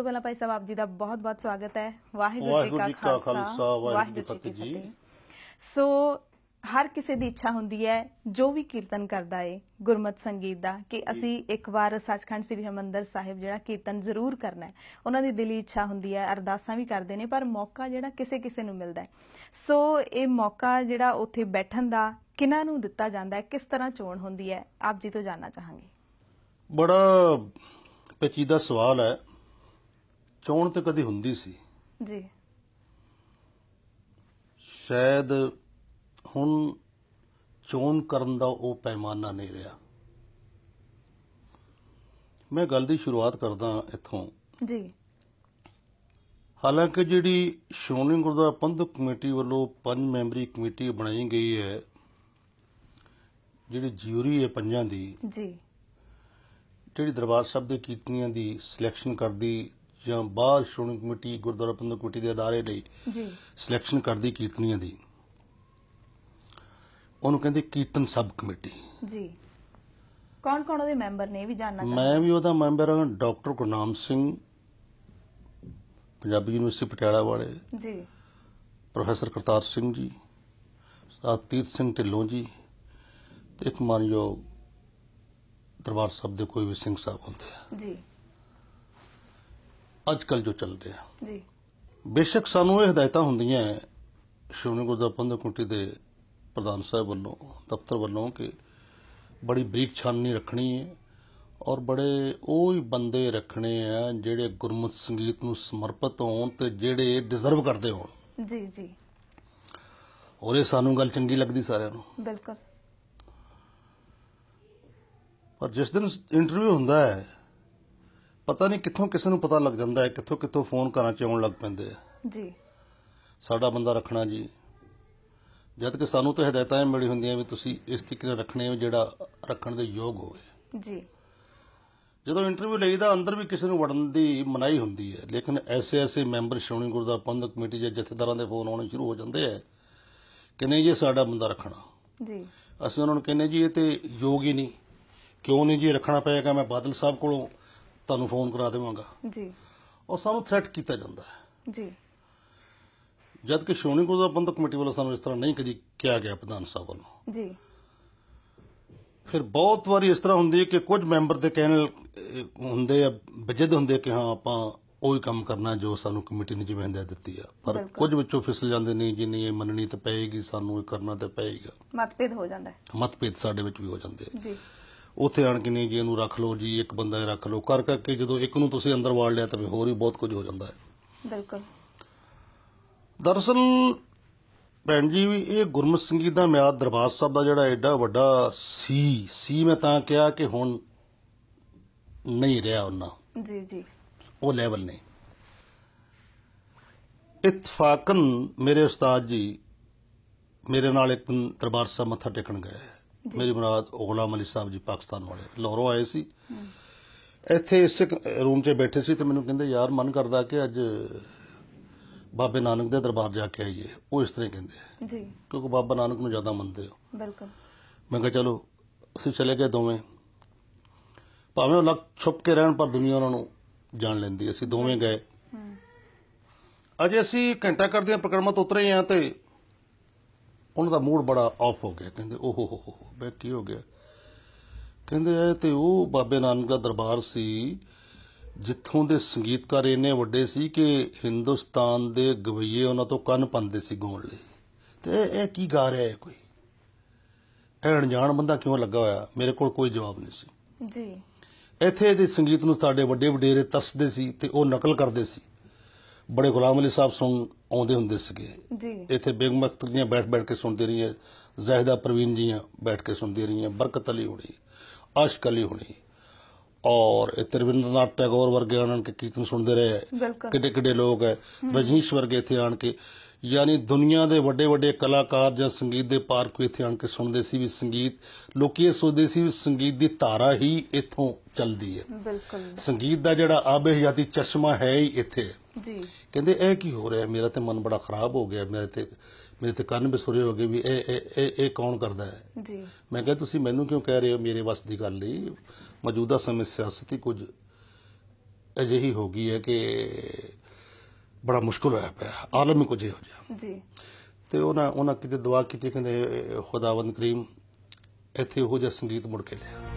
ਤੋਂ ਪਹਿਲਾਂ ਭਾਈ ਸਾਹਿਬ ਆਪ ਜੀ ਦਾ ਬਹੁਤ-ਬਹੁਤ ਸਵਾਗਤ ਹੈ ਵਾਹਿਗੁਰੂ ਜੀ ਕਾ ਖਾਲਸਾ ਵਾਹਿਗੁਰੂ ਜੀ ਕੀ ਫਤਿਹ ਸੋ ਹਰ ਕਿਸੇ ਦੀ ਇੱਛਾ ਹੁੰਦੀ ਹੈ ਜੋ ਵੀ ਕੀਰਤਨ ਕਰਦਾ ਏ ਗੁਰਮਤ ਸੰਗੀਤ ਦਾ ਕਿ ਅਸੀਂ ਇੱਕ ਵਾਰ ਸੱਚਖੰਡ ਸ੍ਰੀ ਹਰਮੰਦਰ ਸਾਹਿਬ ਜਿਹੜਾ ਕੀਰਤਨ ਜ਼ਰੂਰ ਕਰਨਾ ਹੈ ਉਹਨਾਂ ਦੀ ਦਿਲੀ ਇੱਛਾ ਹੁੰਦੀ ਹੈ ਅਰਦਾਸਾਂ ਵੀ ਕਰਦੇ ਨੇ ਪਰ ਮੌਕਾ ਜਿਹੜਾ ਕਿਸੇ ਕਿਸੇ ਨੂੰ ਮਿਲਦਾ ਹੈ ਸੋ ਇਹ ਮੌਕਾ ਜਿਹੜਾ ਉੱਥੇ ਬੈਠਣ ਦਾ ਕਿਨਾਂ ਨੂੰ ਦਿੱਤਾ ਜਾਂਦਾ ਹੈ ਕਿਸ ਤਰ੍ਹਾਂ ਚੋਣ ਹੁੰਦੀ ਹੈ ਆਪ ਜੀ ਤੋਂ ਜਾਨਣਾ ਚਾਹਾਂਗੇ ਬੜਾ ਪੇਚੀਦਾ ਸਵਾਲ ਹੈ ਚੋਣ ਤੇ ਕਦੀ ਹੁੰਦੀ ਸੀ ਜੀ ਸ਼ਾਇਦ ਹੁਣ ਚੋਣ ਕਰਨ ਦਾ ਉਹ ਪੈਮਾਨਾ ਨਹੀਂ ਰਿਹਾ ਮੈਂ ਗੱਲ ਦੀ ਸ਼ੁਰੂਆਤ ਕਰਦਾ ਇੱਥੋਂ ਜੀ ਹਾਲਾਂਕਿ ਜਿਹੜੀ ਸ਼੍ਰੋਮਣੀ ਗੁਰਦੁਆਰਾ ਪੰਧ ਕਮੇਟੀ ਵੱਲੋਂ ਪੰਜ ਮੈਂਬਰੀ ਕਮੇਟੀ ਬਣਾਈ ਗਈ ਹੈ ਜਿਹੜੀ ਜਿਊਰੀ ਹੈ ਪੰਜਾਂ ਦੀ ਜੀ ਜਿਹੜੀ ਦਰਬਾਰ ਸਾਹਿਬ ਦੇ ਕੀਤਨੀਆਂ ਦੀ ਸਿਲੈਕਸ਼ਨ ਕਰਦੀ ਜਾਂ ਬਾਹਰ ਸ਼੍ਰੋਮਣੀ ਕਮੇਟੀ ਗੁਰਦੁਆਰਾ ਪ੍ਰਬੰਧਕ ਕਮੇਟੀ ਦੇ ਅਦਾਰੇ ਲਈ ਜੀ ਸਿਲੈਕਸ਼ਨ ਕਰਦੀ ਕੀਰਤਨੀਆਂ ਦੀ ਉਹਨੂੰ ਕਹਿੰਦੇ ਕੀਰਤਨ ਸਬ ਕਮੇਟੀ ਜੀ ਕੌਣ ਕੌਣ ਉਹਦੇ ਮੈਂਬਰ ਨੇ ਇਹ ਵੀ ਜਾਨਣਾ ਚਾਹੁੰਦਾ ਮੈਂ ਵੀ ਉਹਦਾ ਮੈਂਬਰ ਹਾਂ ਡਾਕਟਰ ਗੁਰਨਾਮ ਸਿੰਘ ਪੰਜਾਬੀ ਯੂਨੀਵਰਸਿਟੀ ਪਟਿਆਲਾ ਵਾਲੇ ਜੀ ਪ੍ਰੋਫੈਸਰ ਕਰਤਾਰ ਸਿੰਘ ਜੀ ਸਾਤੀਤ ਸਿੰਘ ਢਿੱਲੋਂ ਜੀ ਤੇ ਇੱਕ ਮਾਨਯੋਗ ਦਰਬਾਰ ਸਾਹਿਬ ਦੇ ਕੋਈ ਵੀ ਸਿੰਘ ਸਾਹਿਬ ਹੁੰਦੇ ਆ ਜੀ ਅੱਜ ਕੱਲ ਜੋ ਚੱਲਦੇ ਆ ਜੀ ਬੇਸ਼ੱਕ ਸਾਨੂੰ ਇਹ ਹਦਾਇਤਾਂ ਹੁੰਦੀਆਂ ਸ਼੍ਰੋਮਣੀ ਗੁਰਦੁਆਰਾ ਪ੍ਰਬੰਧਕ ਕੁੰਟੀ ਦੇ ਪ੍ਰਧਾਨ ਸਾਹਿਬ ਵੱਲੋਂ ਦਫ਼ਤਰ ਵੱਲੋਂ ਕਿ ਬੜੀ ਬਰੀਕ ਛਾਨਣੀ ਰੱਖਣੀ ਹੈ ਔਰ ਬੜੇ ਉਹ ਹੀ ਬੰਦੇ ਰੱਖਣੇ ਆ ਜਿਹੜੇ ਗੁਰਮਤ ਸੰਗੀਤ ਨੂੰ ਸਮਰਪਿਤ ਹੋਣ ਤੇ ਜਿਹੜੇ ਡਿਜ਼ਰਵ ਕਰਦੇ ਹੋਣ ਜੀ ਜੀ ਔਰ ਇਹ ਸਾਨੂੰ ਗੱਲ ਚੰਗੀ ਲੱਗਦੀ ਸਾਰਿਆਂ ਨੂੰ ਬਿਲਕੁਲ ਪਰ ਜਿਸ ਦਿਨ ਇੰਟਰਵਿਊ ਹੁੰਦਾ ਹੈ ਪਤਾ ਨਹੀਂ ਕਿੱਥੋਂ ਕਿਸੇ ਨੂੰ ਪਤਾ ਲੱਗ ਜਾਂਦਾ ਹੈ ਕਿੱਥੋਂ ਕਿੱਥੋਂ ਫੋਨ ਕਰਾਂ 'ਚ ਆਉਣ ਲੱਗ ਪੈਂਦੇ ਆ ਜੀ ਸਾਡਾ ਬੰਦਾ ਰੱਖਣਾ ਜੀ ਜਦ ਕਿ ਸਾਨੂੰ ਤਾਂ ਹਦਾਇਤਾਂ ਮਿਲੀ ਹੁੰਦੀਆਂ ਵੀ ਤੁਸੀਂ ਇਸ ਤਰੀਕੇ ਨਾਲ ਰੱਖਣੇ ਹੋ ਜਿਹੜਾ ਰੱਖਣ ਦੇ ਯੋਗ ਹੋਵੇ ਜੀ ਜਦੋਂ ਇੰਟਰਵਿਊ ਲਈਦਾ ਅੰਦਰ ਵੀ ਕਿਸੇ ਨੂੰ ਵੜਨ ਦੀ ਮਨਾਹੀ ਹੁੰਦੀ ਹੈ ਲੇਕਿਨ ਐਸੇ ਐਸੇ ਮੈਂਬਰ ਸ਼੍ਰੋਮਣੀ ਗੁਰਦਾ ਪੰਧ ਕਮੇਟੀ ਜਾਂ ਜਥੇਦਾਰਾਂ ਦੇ ਫੋਨ ਆਉਣੇ ਸ਼ੁਰੂ ਹੋ ਜਾਂਦੇ ਆ ਕਿ ਨਹੀਂ ਜੀ ਸਾਡਾ ਬੰਦਾ ਰੱਖਣਾ ਜੀ ਅਸੀਂ ਉਹਨਾਂ ਨੂੰ ਕਹਿੰਨੇ ਜੀ ਇਹ ਤੇ ਯੋਗ ਹੀ ਨਹੀਂ ਕਿਉਂ ਨਹੀਂ ਜੀ ਰੱਖਣਾ ਪਏਗਾ ਮੈਂ ਬਾਦਲ ਸਾਹਿਬ ਕੋਲੋਂ ਤੁਹਾਨੂੰ ਫੋਨ ਕਰਾ ਦੇਵਾਂਗਾ ਜੀ ਔਰ ਸਾਨੂੰ ਥ੍ਰੈਟ ਕੀਤਾ ਜਾਂਦਾ ਹੈ ਜੀ ਜਦ ਕਿ ਸ਼੍ਰੋਮਣੀ ਦਾ ਬੰਦਕ ਕਮੇਟੀ ਵੱਲੋਂ ਸਾਨੂੰ ਇਸ ਤਰ੍ਹਾਂ ਨਹੀਂ ਕਦੀ ਕਿਹਾ ਗਿਆ ਪ੍ਰਧਾਨ ਸਾਹਿਬ ਵੱਲੋਂ ਜੀ ਫਿਰ ਬਹੁਤ ਵਾਰੀ ਇਸ ਤਰ੍ਹਾਂ ਹੁੰਦੀ ਹੈ ਕਿ ਕੁਝ ਮੈਂਬਰ ਦੇ ਕਹਿਣ ਹੁੰਦੇ ਆ ਬਜਦ ਹੁੰਦੇ ਕਿ ਹਾਂ ਆਪਾਂ ਉਹ ਹੀ ਕੰਮ ਕਰਨਾ ਜੋ ਸਾਨੂੰ ਕਮੇਟੀ ਨੇ ਜਿਵੇਂ ਹੰਦਿਆ ਦਿੱਤੀ ਆ ਪਰ ਕੁਝ ਵਿੱਚੋਂ ਫਿਸਲ ਜਾਂਦੇ ਨੇ ਜੀ ਨਹੀਂ ਇਹ ਮੰਨਣੀ ਤਾਂ ਪਏਗੀ ਸਾਨੂੰ ਇਹ ਕਰਨਾ ਤਾਂ ਪਏਗਾ ਮਤਭੇਦ ਹੋ ਜਾਂਦਾ ਹੈ ਮਤਭੇਦ ਸਾਡੇ ਵਿੱਚ ਵੀ ਹੋ ਜਾਂਦੇ ਆ ਜੀ ਉੱਥੇ ਆਣ ਕੇ ਨਹੀਂ ਜੀ ਇਹਨੂੰ ਰੱਖ ਲਓ ਜੀ ਇੱਕ ਬੰਦਾ ਰੱਖ ਲਓ ਕਰ ਕਰਕੇ ਜਦੋਂ ਇੱਕ ਨੂੰ ਤੁਸੀਂ ਅੰਦਰ ਵਾੜ ਲਿਆ ਤਾਂ ਫਿਰ ਹੋਰ ਵੀ ਬਹੁਤ ਕੁਝ ਹੋ ਜਾਂਦਾ ਹੈ ਬਿਲਕੁਲ ਦਰਸਲ ਭੈਣ ਜੀ ਵੀ ਇਹ ਗੁਰਮਤ ਸੰਗੀਤ ਦਾ ਮਿਆਦ ਦਰਬਾਰ ਸਾਹਿਬ ਦਾ ਜਿਹੜਾ ਐਡਾ ਵੱਡਾ ਸੀ ਸੀ ਮੈਂ ਤਾਂ ਕਿਹਾ ਕਿ ਹੁਣ ਨਹੀਂ ਰਿਹਾ ਉਹਨਾਂ ਜੀ ਜੀ ਉਹ ਲੈਵਲ ਨਹੀਂ ਇਤਫਾਕਨ ਮੇਰੇ ਉਸਤਾਦ ਜੀ ਮੇਰੇ ਨਾਲ ਇੱਕ ਦਰਬਾਰ ਸਾਹਿਬ ਮੱਥਾ ਟੇਕਣ ਗਏ ਮੇਰੀ ਬਰਾਤ ਗੁਲਾਮ ਅਲੀ ਸਾਹਿਬ ਜੀ ਪਾਕਿਸਤਾਨ ਵਾਲੇ ਲਾਹੌਰੋਂ ਆਏ ਸੀ ਇੱਥੇ ਇਸ ਰੂਮ 'ਚ ਬੈਠੇ ਸੀ ਤੇ ਮੈਨੂੰ ਕਹਿੰਦੇ ਯਾਰ ਮਨ ਕਰਦਾ ਕਿ ਅੱਜ ਬਾਬੇ ਨਾਨਕ ਦੇ ਦਰਬਾਰ ਜਾ ਕੇ ਆਈਏ ਉਹ ਇਸ ਤਰ੍ਹਾਂ ਕਹਿੰਦੇ ਜੀ ਕਿਉਂਕਿ ਬਾਬਾ ਨਾਨਕ ਨੂੰ ਜ਼ਿਆਦਾ ਮੰਨਦੇ ਹੋ ਬਿਲਕੁਲ ਮੈਂ ਕਿਹਾ ਚਲੋ ਅਸੀਂ ਚਲੇ ਗਏ ਦੋਵੇਂ ਭਾਵੇਂ ਉਹ ਲੱਗ ਛੁਪ ਕੇ ਰਹਿਣ ਪਰ ਦੁਨੀਆ ਉਹਨਾਂ ਨੂੰ ਜਾਣ ਲੈਂਦੀ ਅਸੀਂ ਦੋਵੇਂ ਗਏ ਅਜੇ ਅਸੀਂ ਘੰਟਾ ਕਰਦੇ ਆ ਤੋਂ ਉਤਰੇ ਆ ਤੇ ਉਹਨਾਂ ਦਾ ਮੂਡ ਬੜਾ ਆਫ ਹੋ ਗਿਆ ਕਹਿੰਦੇ ਓਹ ਹੋ ਹੋ ਬੈ ਕੀ ਹੋ ਗਿਆ ਕਹਿੰਦੇ ਇਹ ਤੇ ਉਹ ਬਾਬੇ ਨਾਨਕ ਦਾ ਦਰਬਾਰ ਸੀ ਜਿੱਥੋਂ ਦੇ ਸੰਗੀਤਕਾਰ ਇੰਨੇ ਵੱਡੇ ਸੀ ਕਿ ਹਿੰਦੁਸਤਾਨ ਦੇ ਗਵਈਏ ਉਹਨਾਂ ਤੋਂ ਕੰਨ ਪੰਦੇ ਸੀ ਗਾਉਣ ਲਈ ਤੇ ਇਹ ਕੀ ਗਾ ਰਿਹਾ ਹੈ ਕੋਈ ਇਹ ਅਣਜਾਣ ਬੰਦਾ ਕਿਉਂ ਲੱਗਾ ਹੋਇਆ ਮੇਰੇ ਕੋਲ ਕੋਈ ਜਵਾਬ ਨਹੀਂ ਸੀ ਜੀ ਇੱਥੇ ਦੇ ਸੰਗੀਤ ਨੂੰ ਸਾਡੇ ਵੱਡੇ ਵਡੇਰੇ ਤਰਸਦੇ ਸੀ ਤੇ ਉਹ ਨਕਲ ਕਰਦੇ ਸੀ ਬੜੇ ਗੁਲਾਮ ਅਲੀ ਸਾਹਿਬ ਸੁਣ ਆਉਂਦੇ ਹੁੰਦੇ ਸੀਗੇ ਜੀ ਇੱਥੇ ਬੇਗਮਖਤ ਅਖਤਰ ਜੀਆਂ ਬੈਠ ਬੈਠ ਕੇ ਸੁਣਦੇ ਰਹੀਆਂ ਜ਼ਾਹਿਦਾ ਪ੍ਰਵੀਨ ਜੀਆਂ ਬੈਠ ਕੇ ਸੁਣਦੇ ਰਹੀਆਂ ਬਰਕਤ ਅਲੀ ਹੁਣੀ ਆਸ਼ਕ ਅਲੀ ਹੁਣੀ ਔਰ ਇੱਥੇ ਰਵਿੰਦਰਨਾਥ ਟੈਗੋਰ ਵਰਗੇ ਆਣ ਕੇ ਕੀਰਤਨ ਸੁਣਦੇ ਰਹੇ ਕਿੱਡੇ ਕਿੱਡੇ ਲੋਕ ਹੈ ਰਜਨੀਸ਼ ਵਰਗੇ ਇੱਥੇ ਆਣ ਕੇ ਯਾਨੀ ਦੁਨੀਆ ਦੇ ਵੱਡੇ ਵੱਡੇ ਕਲਾਕਾਰ ਜਾਂ ਸੰਗੀਤ ਦੇ ਪਾਰਕ ਇੱਥੇ ਆਣ ਕੇ ਸੁਣਦੇ ਸੀ ਵੀ ਸੰਗੀਤ ਲੋਕੀ ਇਹ ਸੋਚਦੇ ਸੀ ਵੀ ਸੰਗੀਤ ਦੀ ਧਾਰਾ ਹੀ ਇੱਥੋਂ ਚੱਲਦੀ ਹੈ ਬਿਲਕੁਲ ਸੰਗੀਤ ਦਾ ਜਿਹੜਾ ਆਬੇ ਹਯਾਤੀ ਚਸ਼ਮਾ ਹੈ ਹੀ ਇੱਥੇ ਜੀ ਕਹਿੰਦੇ ਇਹ ਕੀ ਹੋ ਰਿਹਾ ਮੇਰਾ ਤੇ ਮਨ ਬੜਾ ਖਰਾਬ ਹੋ ਗਿਆ ਮੇਰੇ ਤੇ ਮੇਰੇ ਤੇ ਕੰਨ ਵੀ ਸੁਰੇ ਹੋ ਗਏ ਵੀ ਇਹ ਇਹ ਇਹ ਇਹ ਕੌਣ ਕਰਦਾ ਹੈ ਜੀ ਮੈਂ ਕਿਹਾ ਤੁਸੀਂ ਮੈਨੂੰ ਕਿਉਂ ਕਹਿ ਰਹੇ ਹੋ ਮੇਰੇ ਵੱਸ ਦੀ ਗੱਲ ਨਹੀਂ ਮੌਜੂਦਾ ਸਮੇਂ ਸਿਆਸਤੀ ਕੁਝ ਅਜਿਹੀ ਹੋ ਗਈ ਹੈ ਕਿ ਬੜਾ ਮੁਸ਼ਕਲ ਹੋਇਆ ਪਿਆ ਆਲਮ ਵਿੱਚ ਕੁਝ ਹੋ ਜਾ ਜੀ ਤੇ ਉਹਨਾਂ ਉਹਨਾਂ ਕਿਤੇ ਦੁਆ ਕੀਤੀ ਕਹਿੰਦੇ ਖੁਦਾਵੰਦ ਕਰੀਮ ਇੱਥੇ ਉਹ ਜਿਹਾ ਸੰਗੀਤ ਮੁੜ ਕੇ ਲਿਆ